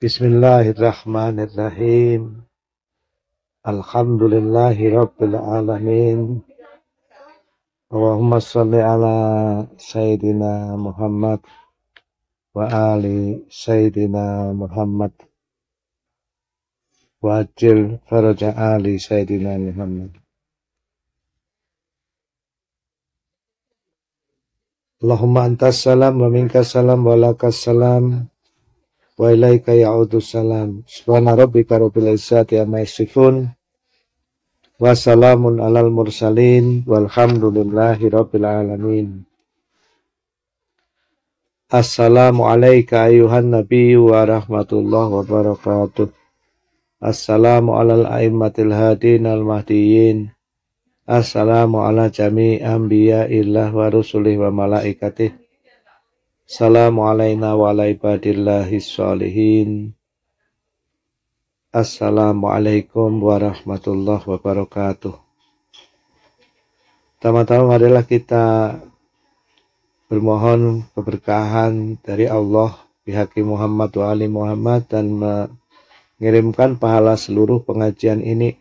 Bismillahirrahmanirrahim. Alhamdulillahi Rabbil Alamin. Allahumma salli ala Sayyidina Muhammad wa ali Sayyidina Muhammad. ajil faraja ali Sayyidina Muhammad. Allahumma antas salam wa minkas salam wa lakas salam wa ilaika ya'udhu salam. subhanahu rabbika rabbil izzati amma yasifun. Wa salamun alal mursalin walhamdulillahi rabbil alamin. Assalamualaikum ayuhan nabi wa rahmatullahi wa barakatuh. Assalamu alal a'immatil hadin al mahdiyin. Assalamu ala jami anbiya'illah wa rusulih wa malaikatih Assalamualaikum warahmatullahi wabarakatuh. Assalamualaikum warahmatullahi wabarakatuh. Pertama-tama marilah kita bermohon keberkahan dari Allah pihak Muhammad wa ali Muhammad dan mengirimkan pahala seluruh pengajian ini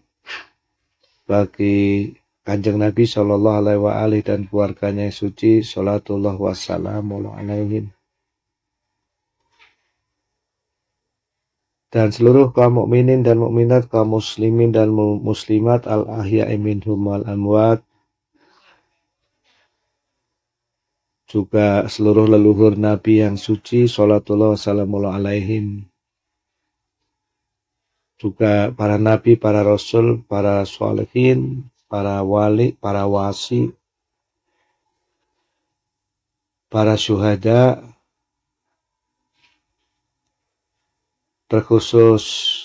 bagi Kanjeng Nabi Shallallahu Alaihi Wasallam dan keluarganya yang suci, Salatullah wassalamu alaihim. Dan seluruh kaum mukminin dan mukminat, kaum muslimin dan muslimat, al ahya imin humal amwat, juga seluruh leluhur Nabi yang suci, Salatullah wassalamu alaihim juga para nabi, para rasul, para sualehin para wali, para wasi, para syuhada, terkhusus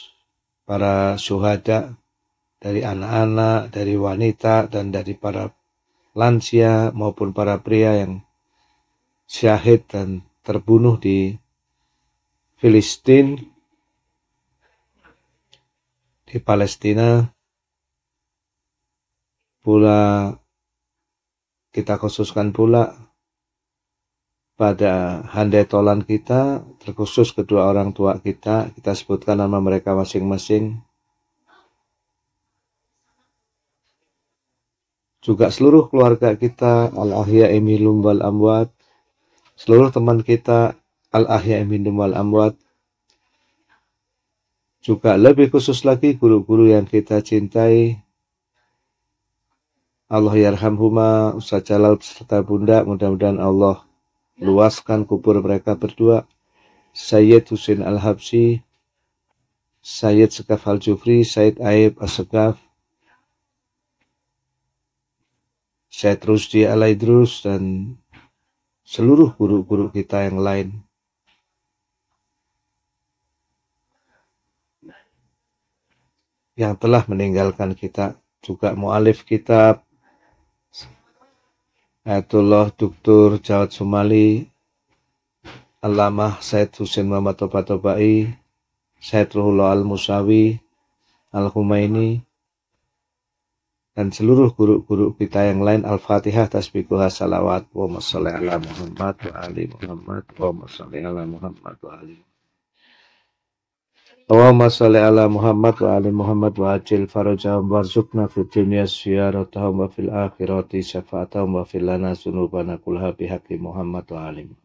para syuhada dari anak-anak, dari wanita, dan dari para lansia maupun para pria yang syahid dan terbunuh di Filistin, di Palestina, pula kita khususkan pula pada handai tolan kita terkhusus kedua orang tua kita kita sebutkan nama mereka masing-masing juga seluruh keluarga kita al-ahya'i minhum wal amwat seluruh teman kita al-ahya'i minhum wal amwat juga lebih khusus lagi guru-guru yang kita cintai Allah yarhamhuma Ustaz Jalal beserta Bunda mudah-mudahan Allah luaskan kubur mereka berdua Sayyid Husin Al-Habsi Sayyid Sekaf Al-Jufri Sayyid Aib al sekaf Sayyid Rusdi Alaidrus dan seluruh guru-guru kita yang lain yang telah meninggalkan kita juga mualif kitab Ayatullah Dr. Jawad Sumali, Alamah Syed Husin Muhammad Toba Tobai, Said Ruhullah Al-Musawi, Al-Humaini, dan seluruh guru-guru kita yang lain Al-Fatihah tasbihullah salawat wa ala Muhammad wa ali Muhammad wa ala Muhammad wa ali Allahumma salli ala Muhammad wa ali Muhammad wa ajil farajahum warzuqna fid dunya syiaratahum wa fil akhirati syafa'atahum wa fil lana sunubana kulha bihaqi Muhammad wa alim.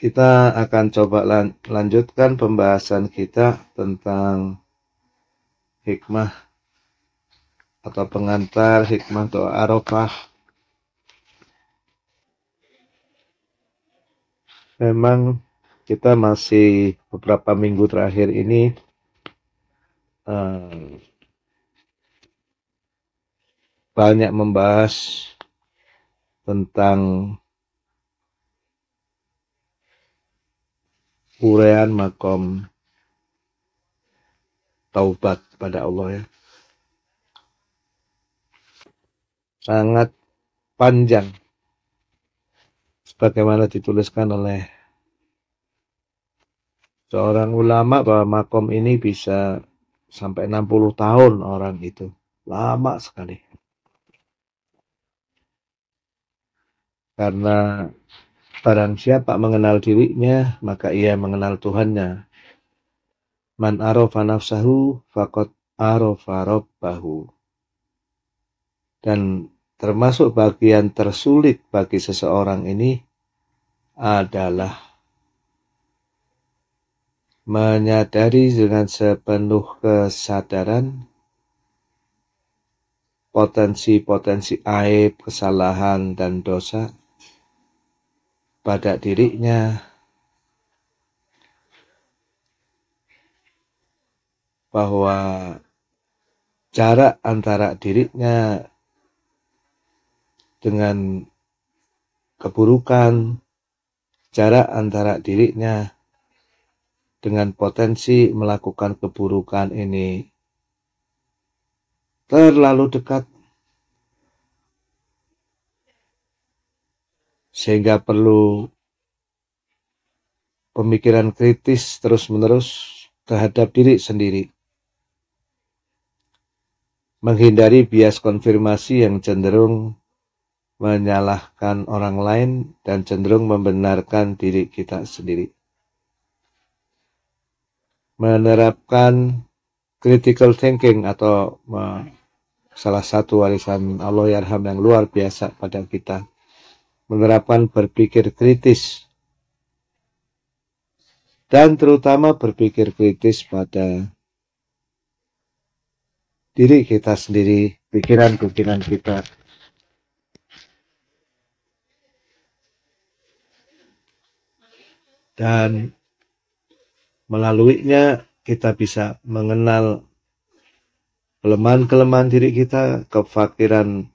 Kita akan coba lan lanjutkan pembahasan kita tentang hikmah atau pengantar hikmah doa Arafah memang kita masih beberapa minggu terakhir ini uh, banyak membahas tentang urean makom taubat pada Allah ya. Sangat panjang bagaimana dituliskan oleh seorang ulama bahwa makom ini bisa sampai 60 tahun orang itu. Lama sekali. Karena barang siapa mengenal dirinya, maka ia mengenal Tuhannya. Man arofa nafsahu fakot arofa robbahu. Dan termasuk bagian tersulit bagi seseorang ini adalah menyadari dengan sepenuh kesadaran potensi-potensi aib, kesalahan, dan dosa pada dirinya, bahwa jarak antara dirinya dengan keburukan jarak antara dirinya dengan potensi melakukan keburukan ini terlalu dekat sehingga perlu pemikiran kritis terus-menerus terhadap diri sendiri. Menghindari bias konfirmasi yang cenderung menyalahkan orang lain, dan cenderung membenarkan diri kita sendiri. Menerapkan critical thinking atau salah satu warisan Allah Yarham yang luar biasa pada kita. Menerapkan berpikir kritis dan terutama berpikir kritis pada diri kita sendiri, pikiran-pikiran kita, dan melaluinya kita bisa mengenal kelemahan-kelemahan diri kita, kefakiran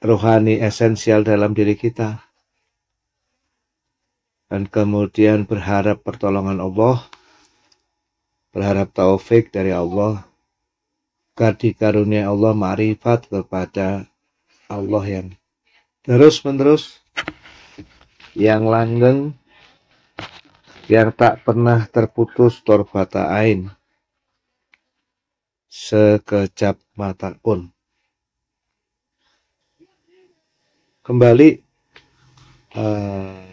rohani esensial dalam diri kita. Dan kemudian berharap pertolongan Allah, berharap taufik dari Allah, kardi karunia Allah ma'rifat kepada Allah yang terus-menerus, yang langgeng, yang tak pernah terputus torbata ain sekejap mata pun. Kembali uh,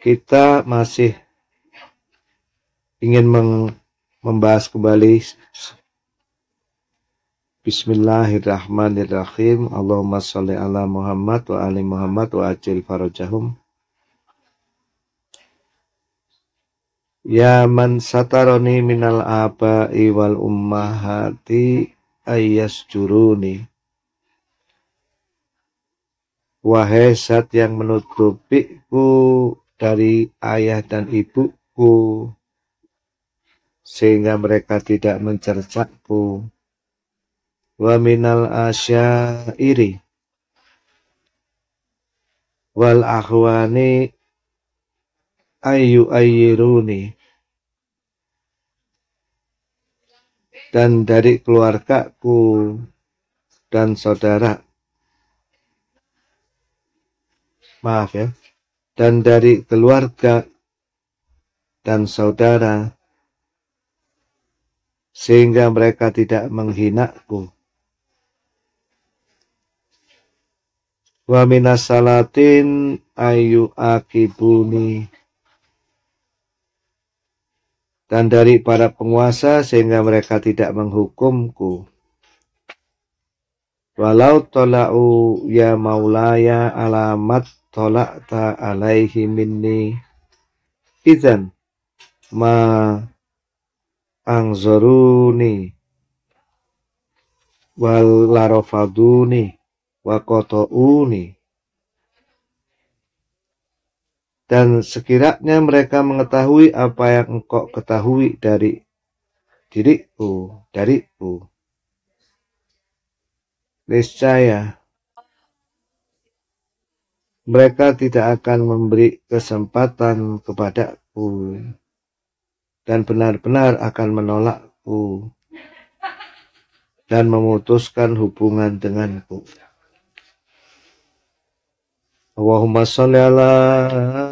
kita masih ingin membahas kembali Bismillahirrahmanirrahim. Allahumma sholli ala Muhammad wa ali Muhammad wa ajil farajahum. Ya man sataroni minal aba'i wal ummahati ayas juruni. Wahai zat yang menutupiku dari ayah dan ibuku, sehingga mereka tidak mencercakku wa minal asyairi wal ahwani ayu ayiruni dan dari keluargaku dan saudara maaf ya dan dari keluarga dan saudara sehingga mereka tidak menghinaku wa minas salatin ayu akibuni dan dari para penguasa sehingga mereka tidak menghukumku walau tola'u ya maulaya alamat ta alaihi minni izan ma angzoruni wal larofaduni wa Dan sekiranya mereka mengetahui apa yang engkau ketahui dari diriku, dariku. Niscaya mereka tidak akan memberi kesempatan kepadaku dan benar-benar akan menolakku dan memutuskan hubungan denganku. Allahumma salli ala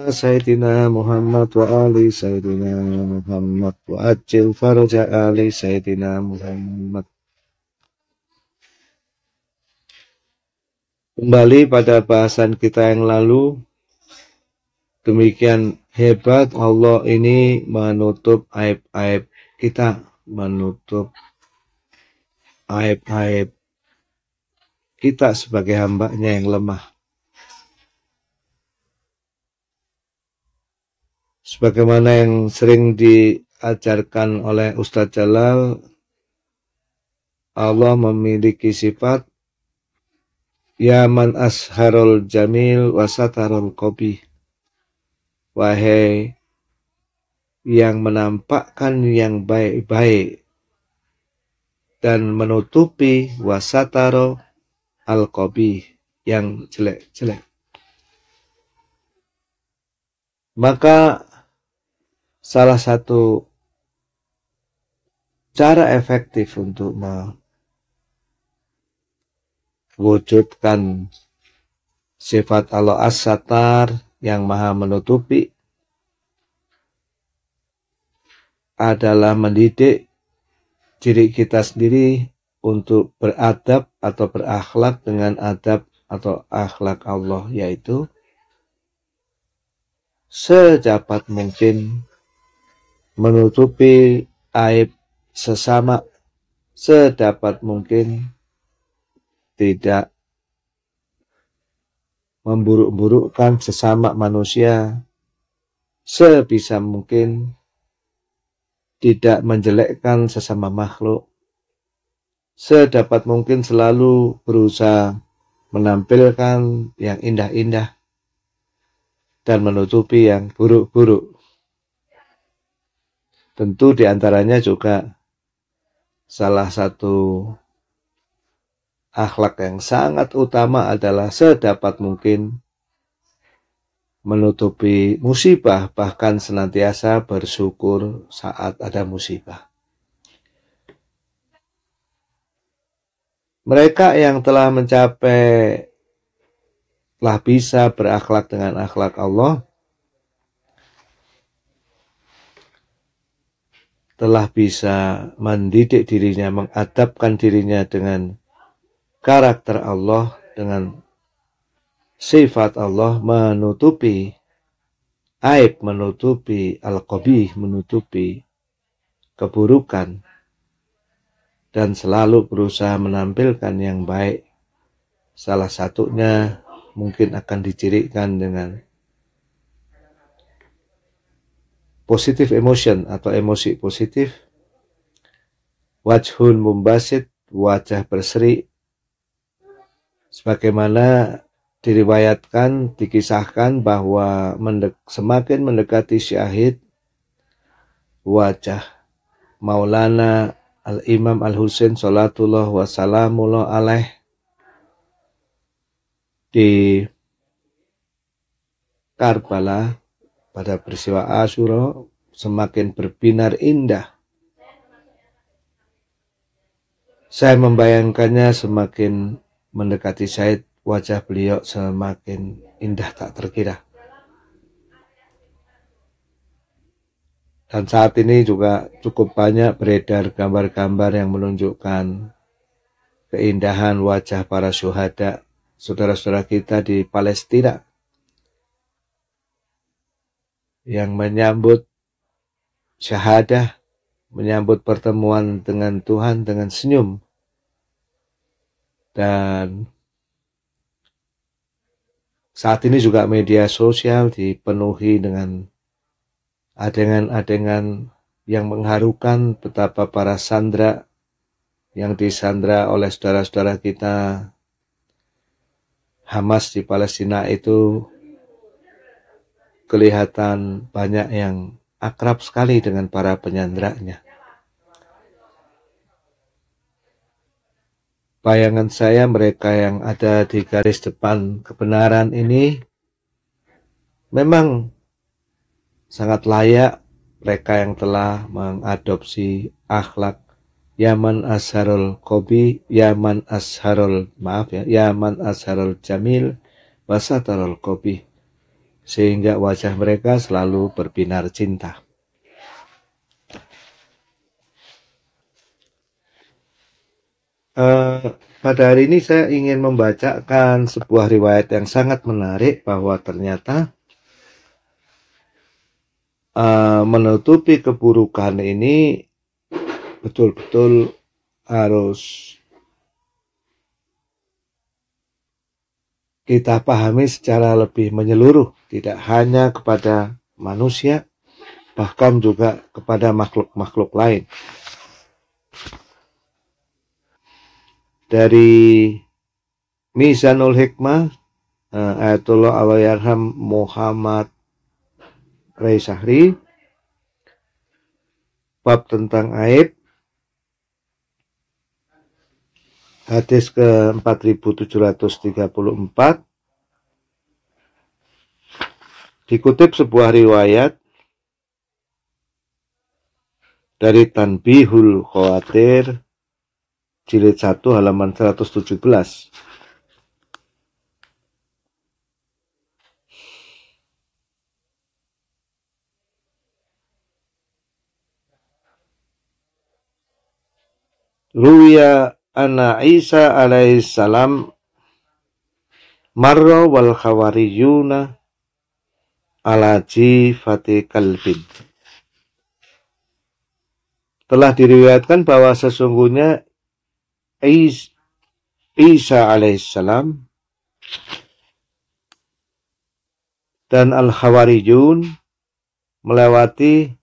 Sayyidina Muhammad wa ali Sayyidina Muhammad wa ajil farja ali Sayyidina Muhammad Kembali pada bahasan kita yang lalu Demikian hebat Allah ini menutup aib-aib kita Menutup aib-aib kita sebagai hambanya yang lemah sebagaimana yang sering diajarkan oleh Ustadz Jalal Allah memiliki sifat Yaman asharul jamil wasatarul kobi Wahai yang menampakkan yang baik-baik dan menutupi wasataro al-kobi yang jelek-jelek. Maka salah satu cara efektif untuk mewujudkan sifat Allah As-Satar yang maha menutupi adalah mendidik diri kita sendiri untuk beradab atau berakhlak dengan adab atau akhlak Allah yaitu sejapat mungkin menutupi aib sesama sedapat mungkin tidak memburuk-burukkan sesama manusia sebisa mungkin tidak menjelekkan sesama makhluk sedapat mungkin selalu berusaha menampilkan yang indah-indah dan menutupi yang buruk-buruk Tentu diantaranya juga salah satu akhlak yang sangat utama adalah sedapat mungkin menutupi musibah, bahkan senantiasa bersyukur saat ada musibah. Mereka yang telah mencapai telah bisa berakhlak dengan akhlak Allah, telah bisa mendidik dirinya, mengadapkan dirinya dengan karakter Allah, dengan sifat Allah menutupi aib, menutupi al-qabih, menutupi keburukan dan selalu berusaha menampilkan yang baik. Salah satunya mungkin akan dicirikan dengan positive emotion atau emosi positif, wajhun mumbasit, wajah berseri, sebagaimana diriwayatkan, dikisahkan bahwa mendek, semakin mendekati syahid, wajah Maulana Al-Imam al Husain Salatullah Wasalamullah Alaih di Karbala pada peristiwa Asyura semakin berbinar indah. Saya membayangkannya semakin mendekati Said, wajah beliau semakin indah tak terkira. Dan saat ini juga cukup banyak beredar gambar-gambar yang menunjukkan keindahan wajah para syuhada saudara-saudara kita di Palestina yang menyambut syahadah, menyambut pertemuan dengan Tuhan dengan senyum. Dan saat ini juga media sosial dipenuhi dengan adegan-adegan yang mengharukan betapa para sandra yang disandra oleh saudara-saudara kita Hamas di Palestina itu kelihatan banyak yang akrab sekali dengan para penyandraknya. Bayangan saya mereka yang ada di garis depan kebenaran ini memang sangat layak mereka yang telah mengadopsi akhlak Yaman Asharul Kobi, Yaman Asharul maaf ya, Yaman Asharul Jamil, Wasatarul Kobi sehingga wajah mereka selalu berbinar cinta. Uh, pada hari ini saya ingin membacakan sebuah riwayat yang sangat menarik bahwa ternyata uh, menutupi keburukan ini betul-betul harus kita pahami secara lebih menyeluruh, tidak hanya kepada manusia, bahkan juga kepada makhluk-makhluk lain. Dari Mizanul Hikmah, eh, Ayatullah Alayarham Muhammad Rai Sahri, bab tentang aib, Hadis ke 4734 dikutip sebuah riwayat dari Tanbihul Khawatir jilid 1 halaman 117 Ruya anna Isa alaihissalam marra wal khawariyuna ala jifati kalbin. Telah diriwayatkan bahwa sesungguhnya Isa alaihissalam dan al-Khawarijun melewati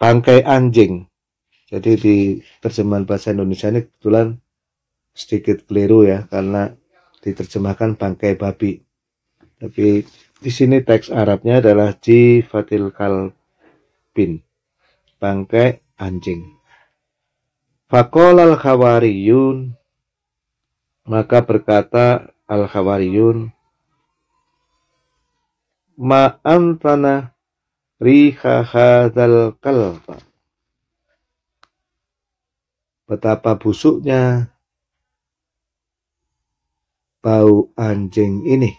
bangkai anjing. Jadi di terjemahan bahasa Indonesia ini kebetulan sedikit keliru ya karena diterjemahkan bangkai babi. Tapi di sini teks Arabnya adalah jifatil kalbin, bangkai anjing. Fakol al khawariyun maka berkata al khawariyun ma antana riha hadal kalba. Betapa busuknya bau anjing ini.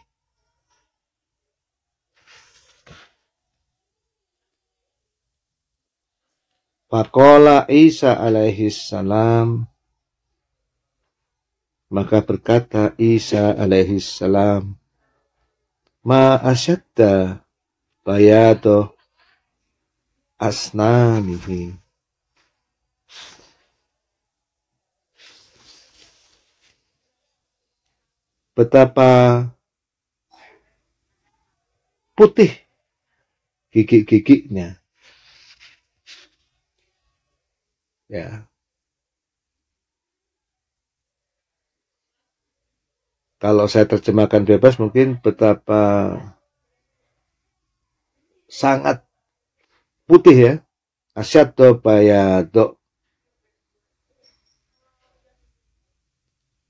Pakola Isa alaihi salam. Maka berkata Isa alaihi salam. Ma asyadda bayatoh أصنامه betapa putih gigi-giginya, Ya. Kalau saya terjemahkan bebas mungkin betapa sangat putih ya asyaddo bayado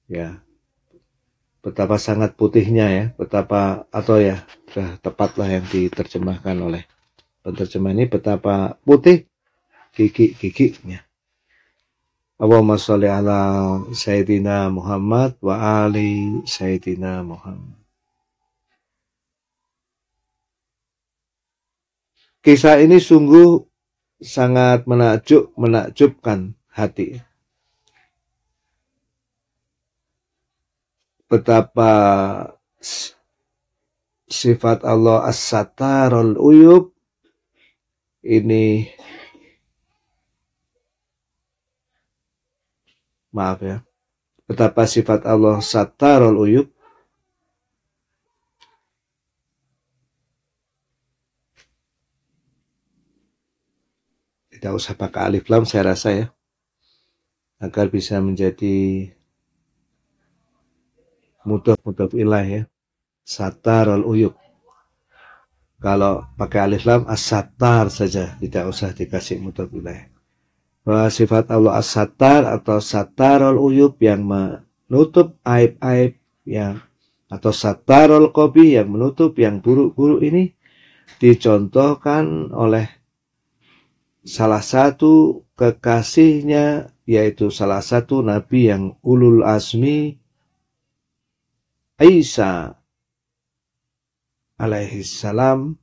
ya betapa sangat putihnya ya betapa atau ya sudah tepatlah yang diterjemahkan oleh penerjemah ini betapa putih gigi giginya Allahumma sholli ala sayyidina Muhammad wa ali sayyidina Muhammad Kisah ini sungguh sangat menakjub, menakjubkan hati. Betapa sifat Allah as-satarul uyub ini maaf ya betapa sifat Allah satarul uyub tidak usah pakai alif lam saya rasa ya agar bisa menjadi mudah mudah ilah ya satar al uyub kalau pakai alif lam asatar saja tidak usah dikasih mudah ilah bahwa sifat Allah as-satar atau satarul uyub yang menutup aib-aib yang atau satar al kobi yang menutup yang buruk-buruk ini dicontohkan oleh salah satu kekasihnya yaitu salah satu nabi yang ulul azmi Isa alaihi salam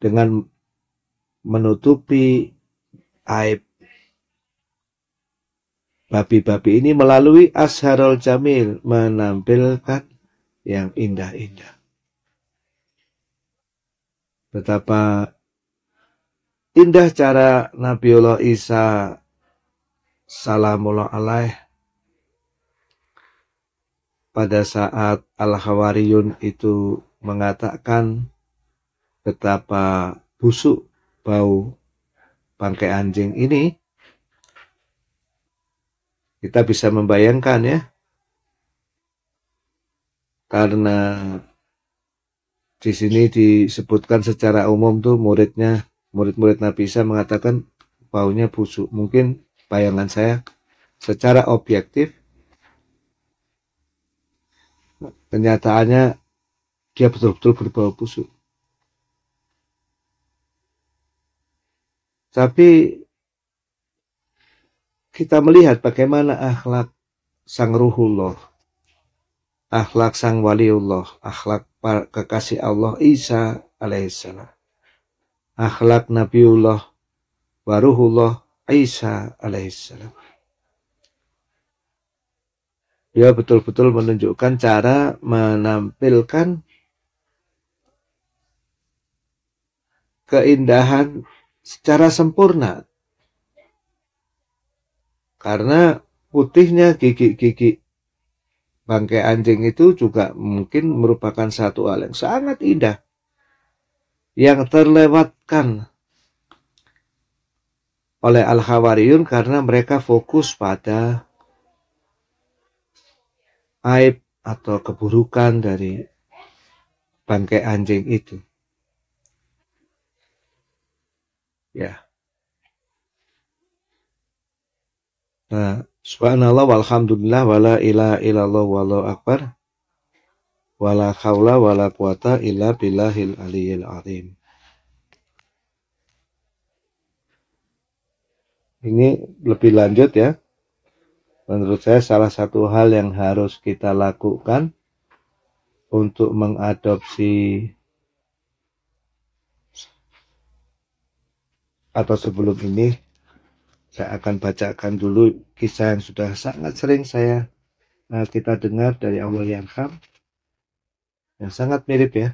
dengan menutupi aib babi-babi ini melalui Asharul Jamil menampilkan yang indah-indah. Betapa Indah cara Nabi Allah Isa salamullah alaih pada saat Al-Hawariyun itu mengatakan betapa busuk bau bangkai anjing ini kita bisa membayangkan ya karena di sini disebutkan secara umum tuh muridnya Murid-murid Nabi Isa mengatakan baunya busuk. Mungkin bayangan saya secara objektif kenyataannya dia betul-betul berbau busuk. Tapi kita melihat bagaimana akhlak sang ruhullah, akhlak sang waliullah, akhlak kekasih Allah Isa alaihissalam akhlak Nabiullah waruhullah Aisyah Isa alaihissalam. Dia betul-betul menunjukkan cara menampilkan keindahan secara sempurna. Karena putihnya gigi-gigi bangkai anjing itu juga mungkin merupakan satu hal yang sangat indah yang terlewatkan oleh Al-Hawariyun karena mereka fokus pada aib atau keburukan dari bangkai anjing itu. Ya. Nah, subhanallah walhamdulillah wala ilaha illallah wallahu akbar wala haula wala quwata illa billahil aliyil azim. Ini lebih lanjut ya. Menurut saya salah satu hal yang harus kita lakukan untuk mengadopsi atau sebelum ini saya akan bacakan dulu kisah yang sudah sangat sering saya eh, kita dengar dari Allah yang Ham yang sangat mirip ya.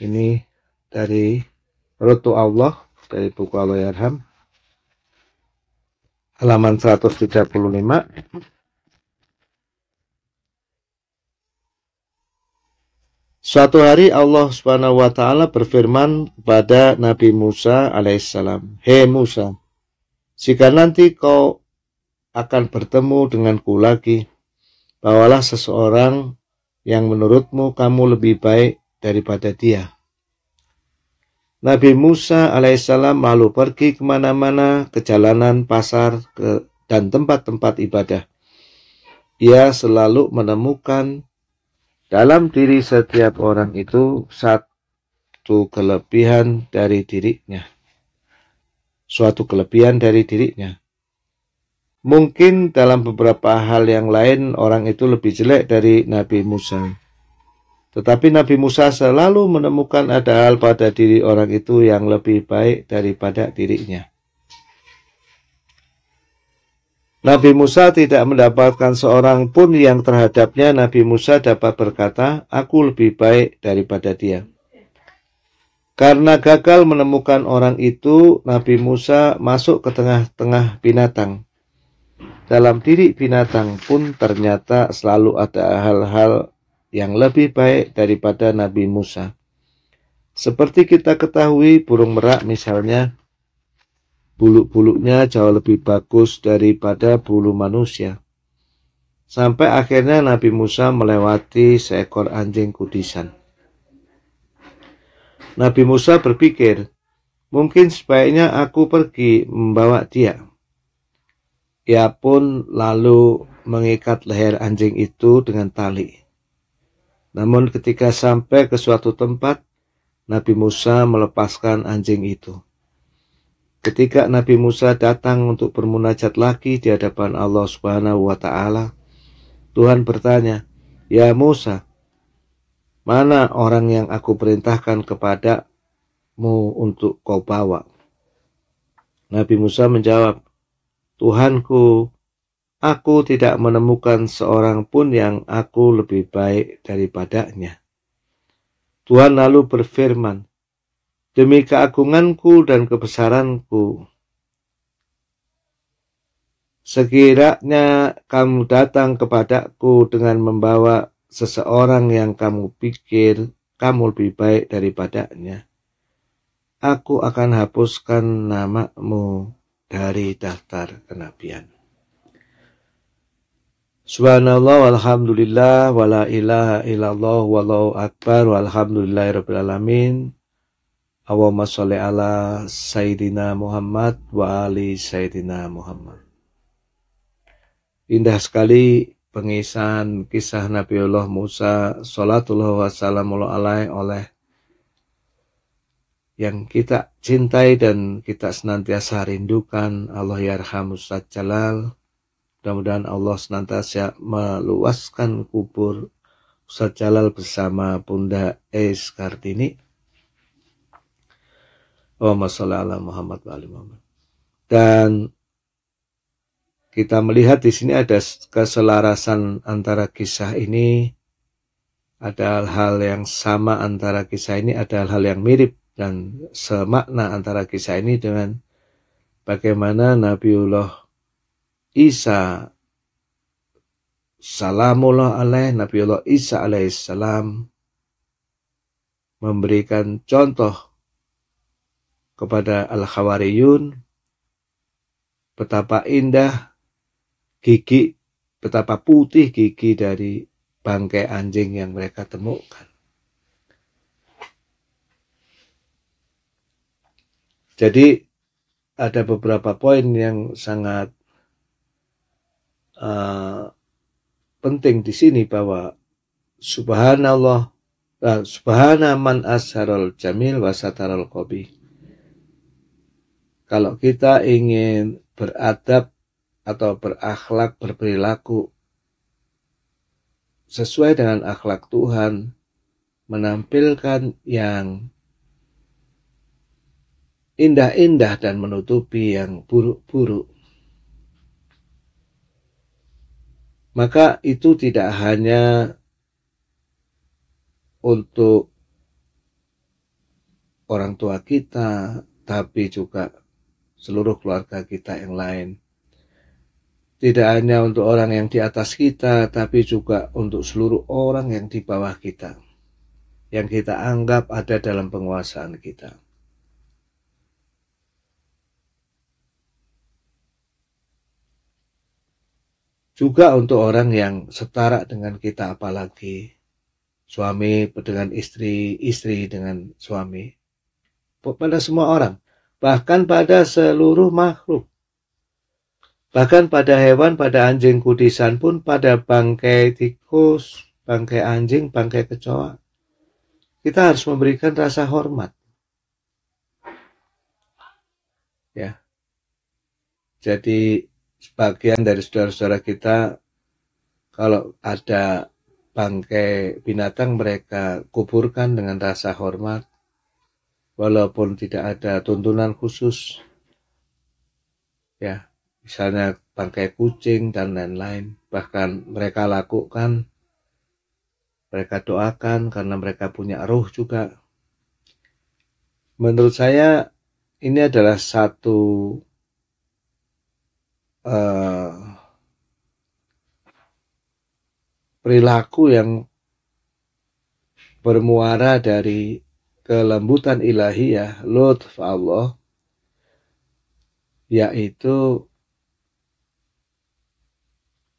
Ini dari Rutu Allah dari buku Yarham halaman 135 Suatu hari Allah Subhanahu wa taala berfirman kepada Nabi Musa alaihissalam, "Hei Musa, jika nanti kau akan bertemu denganku lagi, bawalah seseorang yang menurutmu kamu lebih baik daripada dia. Nabi Musa alaihissalam lalu pergi kemana-mana ke jalanan, pasar, ke, dan tempat-tempat ibadah. Ia selalu menemukan dalam diri setiap orang itu satu kelebihan dari dirinya. Suatu kelebihan dari dirinya. Mungkin dalam beberapa hal yang lain orang itu lebih jelek dari Nabi Musa. Tetapi Nabi Musa selalu menemukan ada hal pada diri orang itu yang lebih baik daripada dirinya. Nabi Musa tidak mendapatkan seorang pun yang terhadapnya Nabi Musa dapat berkata, "Aku lebih baik daripada dia." Karena gagal menemukan orang itu, Nabi Musa masuk ke tengah-tengah binatang. Dalam diri binatang pun ternyata selalu ada hal-hal yang lebih baik daripada Nabi Musa. Seperti kita ketahui, burung merak misalnya, bulu-bulunya jauh lebih bagus daripada bulu manusia. Sampai akhirnya Nabi Musa melewati seekor anjing kudisan. Nabi Musa berpikir, mungkin sebaiknya aku pergi membawa dia. Ia pun lalu mengikat leher anjing itu dengan tali. Namun ketika sampai ke suatu tempat, Nabi Musa melepaskan anjing itu. Ketika Nabi Musa datang untuk bermunajat lagi di hadapan Allah Subhanahu wa taala, Tuhan bertanya, "Ya Musa, mana orang yang aku perintahkan kepadamu untuk kau bawa?" Nabi Musa menjawab, Tuhanku, aku tidak menemukan seorang pun yang aku lebih baik daripadanya. Tuhan lalu berfirman, Demi keagunganku dan kebesaranku, sekiranya kamu datang kepadaku dengan membawa seseorang yang kamu pikir kamu lebih baik daripadanya, aku akan hapuskan namamu dari daftar kenabian. Subhanallah walhamdulillah wala ilaha illallah wallahu akbar walhamdulillahi rabbil alamin. Allahumma sholli ala sayyidina Muhammad wa ali sayyidina Muhammad. Indah sekali pengisahan kisah Nabi Allah Musa salatullah wassalamu alaihi oleh yang kita cintai dan kita senantiasa rindukan Allah yarhamus ya Jalal mudah-mudahan Allah senantiasa meluaskan kubur Ustaz Jalal bersama Bunda Es Kartini Allahumma Muhammad wa Muhammad dan kita melihat di sini ada keselarasan antara kisah ini ada hal-hal yang sama antara kisah ini ada hal-hal yang mirip dan semakna antara kisah ini dengan bagaimana Nabiullah Isa salamullah alaih Nabiullah Isa alaihissalam memberikan contoh kepada Al-Khawariyun betapa indah gigi, betapa putih gigi dari bangkai anjing yang mereka temukan. Jadi ada beberapa poin yang sangat uh, penting di sini bahwa subhanallah uh, subhana man asharul jamil wasatarul kobi. Kalau kita ingin beradab atau berakhlak, berperilaku sesuai dengan akhlak Tuhan, menampilkan yang indah-indah dan menutupi yang buruk-buruk. Maka itu tidak hanya untuk orang tua kita, tapi juga seluruh keluarga kita yang lain. Tidak hanya untuk orang yang di atas kita, tapi juga untuk seluruh orang yang di bawah kita, yang kita anggap ada dalam penguasaan kita. juga untuk orang yang setara dengan kita apalagi suami dengan istri, istri dengan suami. Pada semua orang, bahkan pada seluruh makhluk. Bahkan pada hewan, pada anjing kudisan pun, pada bangkai tikus, bangkai anjing, bangkai kecoa. Kita harus memberikan rasa hormat. Ya. Jadi sebagian dari saudara-saudara kita kalau ada bangkai binatang mereka kuburkan dengan rasa hormat walaupun tidak ada tuntunan khusus ya misalnya bangkai kucing dan lain-lain bahkan mereka lakukan mereka doakan karena mereka punya roh juga menurut saya ini adalah satu uh, perilaku yang bermuara dari kelembutan ilahi ilahiyah, lutf Allah, yaitu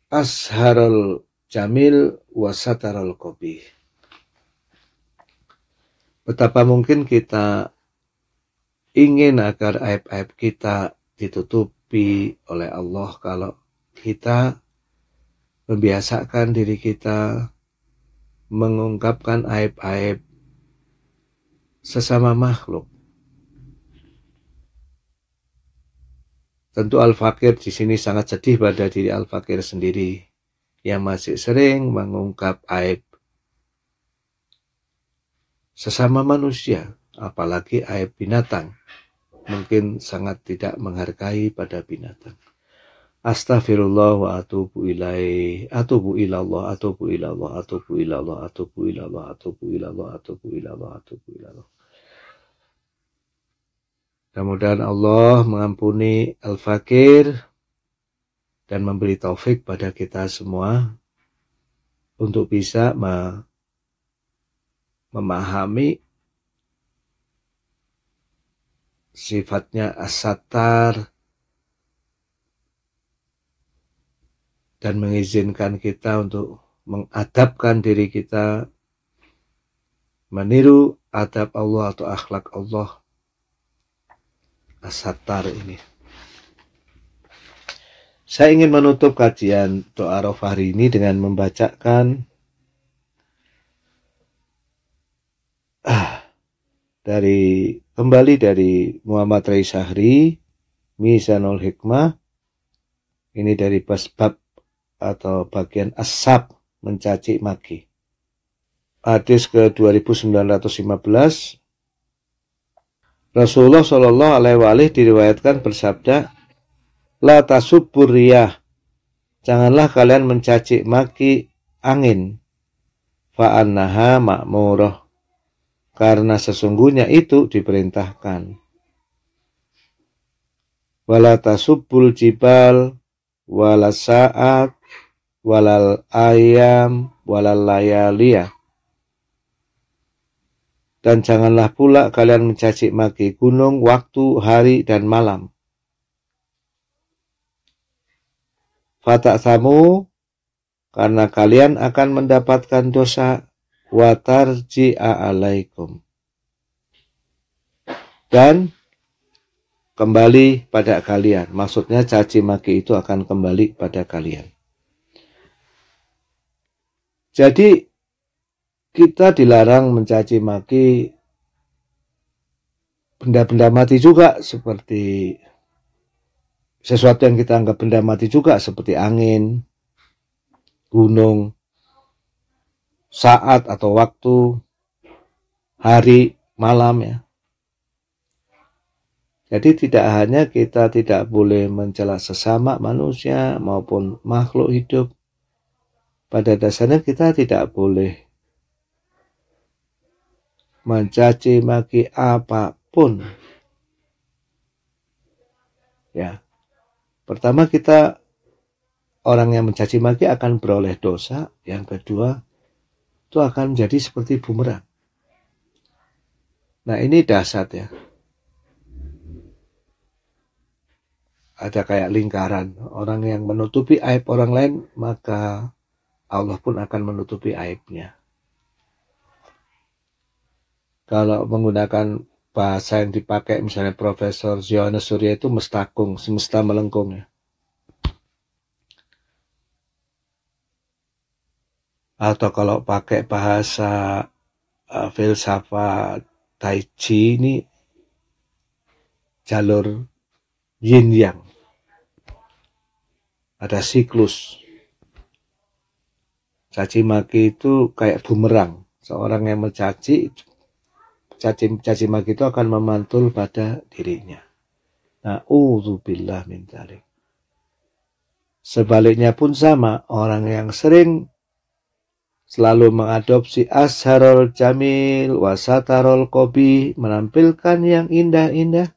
asharul jamil wasatarul kopi. Betapa mungkin kita ingin agar aib-aib kita ditutup tapi oleh Allah kalau kita membiasakan diri kita mengungkapkan aib-aib sesama makhluk. Tentu Al-Fakir di sini sangat sedih pada diri Al-Fakir sendiri yang masih sering mengungkap aib sesama manusia, apalagi aib binatang mungkin sangat tidak menghargai pada binatang. Astaghfirullah wa atubu ilai atubu ilallah, atubu ilallah, atubu ilallah, atubu ilallah, atubu ilallah, atubu ilallah, atubu ilallah. Mudah-mudahan Allah mengampuni al-fakir dan memberi taufik pada kita semua untuk bisa memahami sifatnya asatar dan mengizinkan kita untuk mengadapkan diri kita meniru adab Allah atau akhlak Allah asatar ini. Saya ingin menutup kajian doa Arafah hari ini dengan membacakan ah, dari Kembali dari Muhammad Rai Sahri, Misanul Hikmah, ini dari basbab atau bagian asap mencaci maki. Hadis ke 2915 Rasulullah Shallallahu Alaihi Wasallam diriwayatkan bersabda, La tasuburiyah, Janganlah kalian mencaci maki angin. Fa'annaha makmuroh karena sesungguhnya itu diperintahkan. Walata subul jibal, wala sa'at, walal ayam, walal layalia. Dan janganlah pula kalian mencaci maki gunung, waktu, hari, dan malam. Fatak samu, karena kalian akan mendapatkan dosa wa tarji'a alaikum. Dan kembali pada kalian. Maksudnya caci maki itu akan kembali pada kalian. Jadi kita dilarang mencaci maki benda-benda mati juga seperti sesuatu yang kita anggap benda mati juga seperti angin, gunung, saat atau waktu, hari, malam ya. Jadi tidak hanya kita tidak boleh mencela sesama manusia maupun makhluk hidup. Pada dasarnya kita tidak boleh mencaci maki apapun. Ya. Pertama kita orang yang mencaci maki akan beroleh dosa, yang kedua itu akan menjadi seperti bumerang. Nah ini dasar ya. Ada kayak lingkaran. Orang yang menutupi aib orang lain maka Allah pun akan menutupi aibnya. Kalau menggunakan bahasa yang dipakai misalnya Profesor Zionis Surya itu mestakung, semesta melengkung ya. atau kalau pakai bahasa uh, filsafat tai chi ini jalur yin yang ada siklus caci maki itu kayak bumerang seorang yang mencaci caci caci maki itu akan memantul pada dirinya nah Na'udzubillah min dalik. Sebaliknya pun sama, orang yang sering selalu mengadopsi asharol jamil wasatarol kobi menampilkan yang indah-indah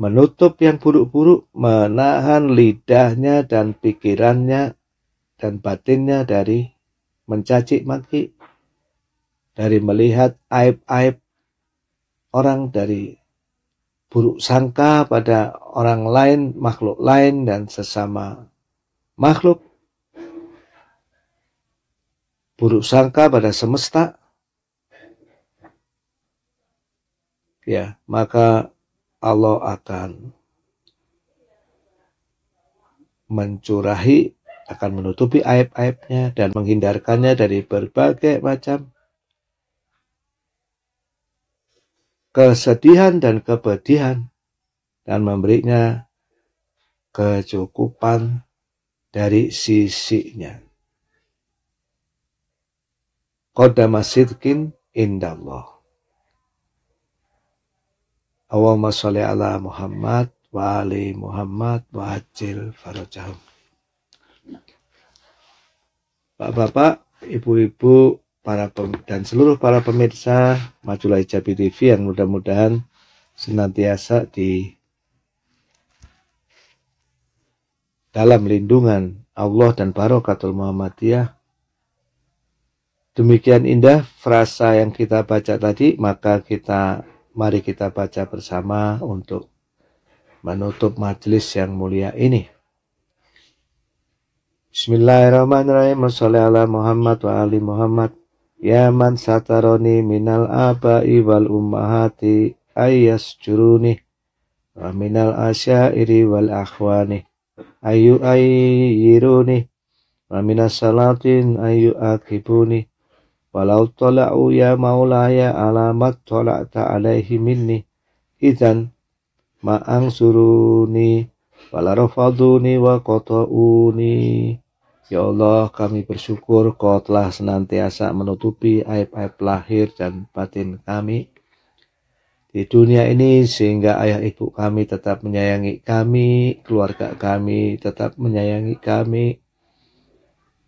menutup yang buruk-buruk menahan lidahnya dan pikirannya dan batinnya dari mencaci maki dari melihat aib-aib orang dari buruk sangka pada orang lain makhluk lain dan sesama makhluk buruk sangka pada semesta, ya, maka Allah akan mencurahi, akan menutupi aib-aibnya dan menghindarkannya dari berbagai macam kesedihan dan kepedihan dan memberinya kecukupan dari sisinya qadama sidqin indallah. Allahumma sholli ala Muhammad wa ali Muhammad wa ajil farajahum. Bapak-bapak, ibu-ibu, para pem dan seluruh para pemirsa Majulah Hijabi TV yang mudah-mudahan senantiasa di dalam lindungan Allah dan Barokatul Muhammadiyah Demikian indah frasa yang kita baca tadi, maka kita mari kita baca bersama untuk menutup majelis yang mulia ini. Bismillahirrahmanirrahim. Wassalamu'alaikum ala Muhammad wa ali Muhammad. Ya man sataroni minal abai wal ummahati ayas juruni wa minal asyairi wal akhwani ayu ayiruni wa minas salatin ayu akibuni Walau tola'u ya maulaya alamat tola'ta alaihi minni. Izan ma'ang suruni ni wa koto'uni. Ya Allah kami bersyukur kau telah senantiasa menutupi aib-aib lahir dan batin kami di dunia ini sehingga ayah ibu kami tetap menyayangi kami, keluarga kami tetap menyayangi kami,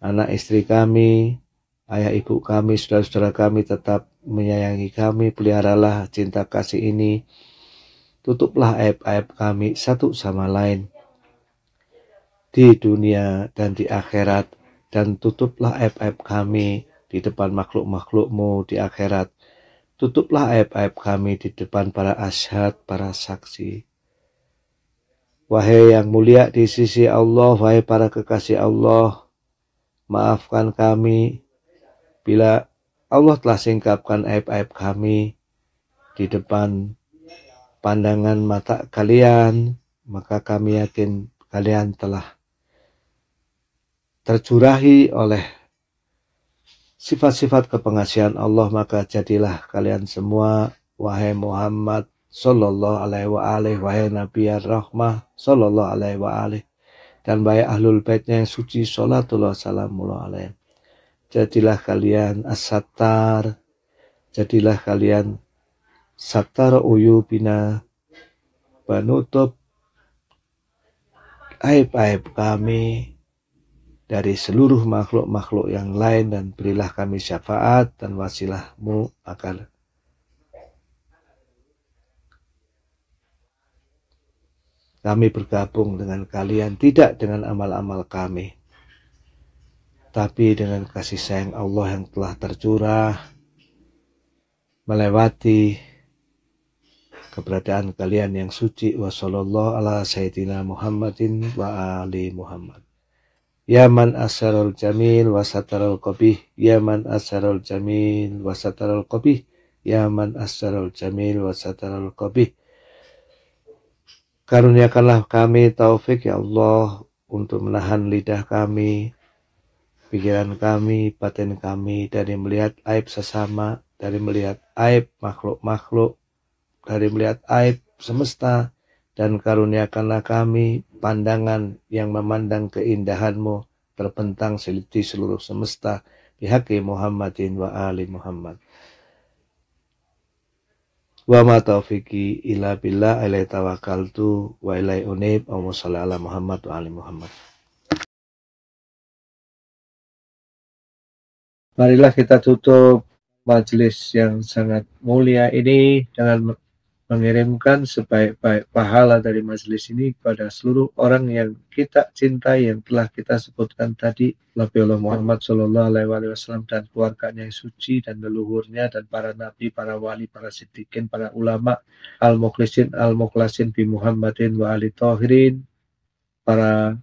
anak istri kami ayah ibu kami, saudara-saudara kami tetap menyayangi kami, peliharalah cinta kasih ini. Tutuplah aib-aib kami satu sama lain di dunia dan di akhirat dan tutuplah aib-aib kami di depan makhluk-makhlukmu di akhirat. Tutuplah aib-aib kami di depan para asyhad, para saksi. Wahai yang mulia di sisi Allah, wahai para kekasih Allah, maafkan kami Bila Allah telah singkapkan aib-aib kami di depan pandangan mata kalian, maka kami yakin kalian telah tercurahi oleh sifat-sifat kepengasihan Allah maka jadilah kalian semua wahai Muhammad sallallahu alaihi wa alih wahai Nabi Ar-Rahmah sallallahu alaihi wa alih dan wahai ahlul baitnya yang suci salatullah salamullah alaihi jadilah kalian asatar, jadilah kalian satar uyubina, penutup aib-aib kami dari seluruh makhluk-makhluk yang lain dan berilah kami syafaat dan wasilahmu akan kami bergabung dengan kalian tidak dengan amal-amal kami tapi dengan kasih sayang Allah yang telah tercurah melewati keberadaan kalian yang suci wa sallallahu ala sayyidina Muhammadin wa ali Muhammad. Ya man asarul jamil wasatarul satarul qabih, ya man asarul jamil wasatarul satarul qabih, ya man asarul jamil wasatarul satarul qabih. Karuniakanlah kami taufik ya Allah untuk menahan lidah kami pikiran kami, batin kami dari melihat aib sesama, dari melihat aib makhluk-makhluk, dari melihat aib semesta, dan karuniakanlah kami pandangan yang memandang keindahanmu terbentang di seluruh semesta bihaqi Muhammadin wa ali Muhammad. Wa ma taufiqi ila billah tawakkaltu wa ilaihi unib. wa ala Muhammad wa ali Muhammad. marilah kita tutup majelis yang sangat mulia ini dengan mengirimkan sebaik-baik pahala dari majelis ini kepada seluruh orang yang kita cintai yang telah kita sebutkan tadi Nabi Allah Muhammad Shallallahu Alaihi Wasallam dan keluarganya yang suci dan leluhurnya dan para nabi, para wali, para sedikin para ulama al mukhlisin al Muklasin bi Muhammadin wa ali tohirin para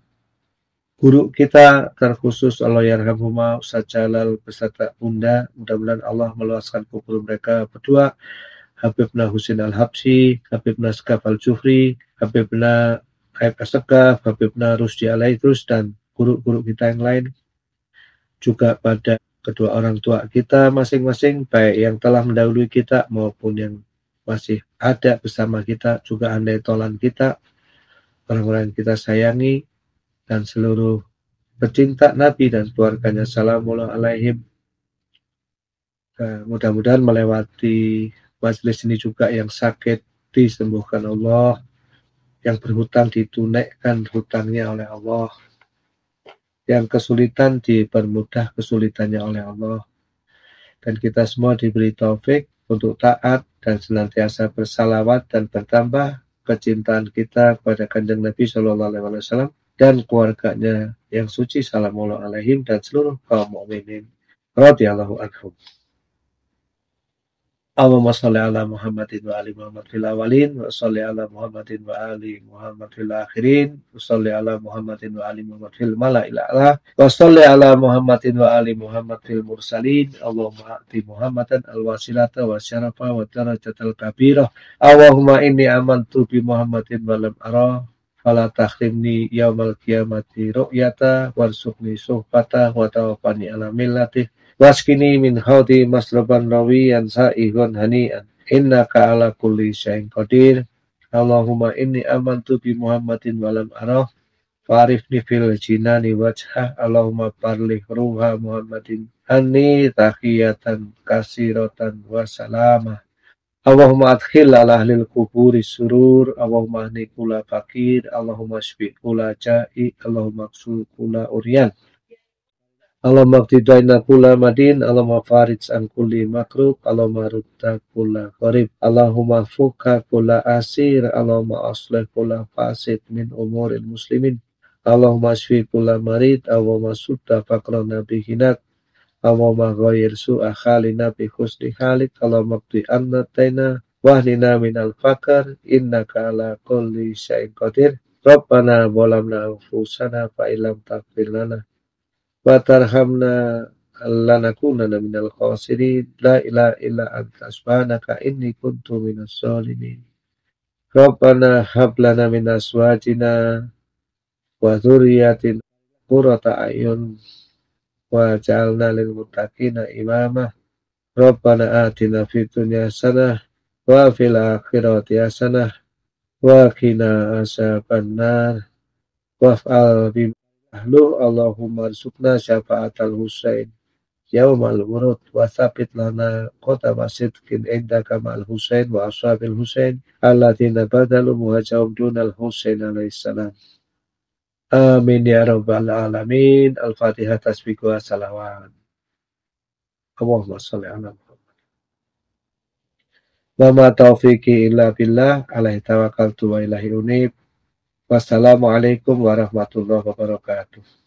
guru kita terkhusus Allah yarhamhuma Ustaz Jalal beserta Bunda mudah-mudahan Allah meluaskan kubur mereka berdua Habibna Husin Al-Habsi Habibna Sekaf Al-Jufri Habibna Aib Sekaf Habibna Rusdi Alaitrus dan guru-guru kita yang lain juga pada kedua orang tua kita masing-masing baik yang telah mendahului kita maupun yang masih ada bersama kita juga andai tolan kita orang-orang yang kita sayangi dan seluruh pecinta Nabi dan keluarganya Salamullah alaihim. Eh, mudah-mudahan melewati majelis ini juga yang sakit disembuhkan Allah, yang berhutang ditunaikan hutangnya oleh Allah, yang kesulitan dipermudah kesulitannya oleh Allah. Dan kita semua diberi taufik untuk taat dan senantiasa bersalawat dan bertambah kecintaan kita kepada kanjeng Nabi Shallallahu Alaihi Wasallam dan keluarganya yang suci salamullah alaihim dan seluruh kaum mukminin radhiyallahu anhum. Allahumma salli ala Muhammadin wa ali Muhammad fil awalin wa salli ala Muhammadin wa ali Muhammad fil akhirin wa salli ala Muhammadin wa ali Muhammad fil mala'il a'la wa salli ala Muhammadin wa ali Muhammad fil mursalin Allahumma ati Muhammadan al wasilata wa syarafa wa darajatal kabirah Allahumma inni amantu bi Muhammadin wa lam arah wala takhrimni yaumal qiyamati ru'yata warsukni suhbata wa tawafani ala millati waskini min hauti masraban rawiyan sa'ihun hani'an innaka ala kulli syai'in qadir Allahumma inni amantu bi Muhammadin walam arah Farifni fil jinani wajah Allahumma parlih ruha Muhammadin Hani takhiyatan kasiratan wasalamah Allahumma adkhil ala ahlil kuburi surur, Allahumma ahni kula fakir, Allahumma shfi kula ja'i, Allahumma ksul kula uryan. Allahumma aktidaina kula madin, Allahumma farij an kuli makrub, Allahumma rutta kula gharib, Allahumma fuka kula asir, Allahumma asli kula fasid min umurin muslimin. Allahumma shfi kula marid, Allahumma sudda fakrana bihinat, Allahumma ghayyir su'a khalina bi husni khalik Allahumma anna annataina wahdina minal fakar inna ala kulli syai'in qadir Rabbana bolamna anfusana fa ilam takfir lana wa tarhamna lanakunana minal khasiri la ila illa anta subhanaka inni kuntu minas salimin Rabbana hablana lana min wa zuriyatin qurrata a'yun waj'alna lil muttaqina imama rabbana atina fid dunya hasanah wa fil akhirati hasanah wa qina azaban nar waf'al bimahlu allahumma arsukna syafa'atal husain yaumal urud wa sabit lana kota masjid kin indaka kamal husain wa ashabil husain allatina badalu muhajawm dunal husain alaihissalam salam Amin ya rabbal alamin. Al-Fatihah tasbih wa salawat. Allahumma salli ala Muhammad. Wa ma taufiqi illa billah alaihi tawakkaltu wa ilahi unib. Wassalamualaikum warahmatullahi wabarakatuh.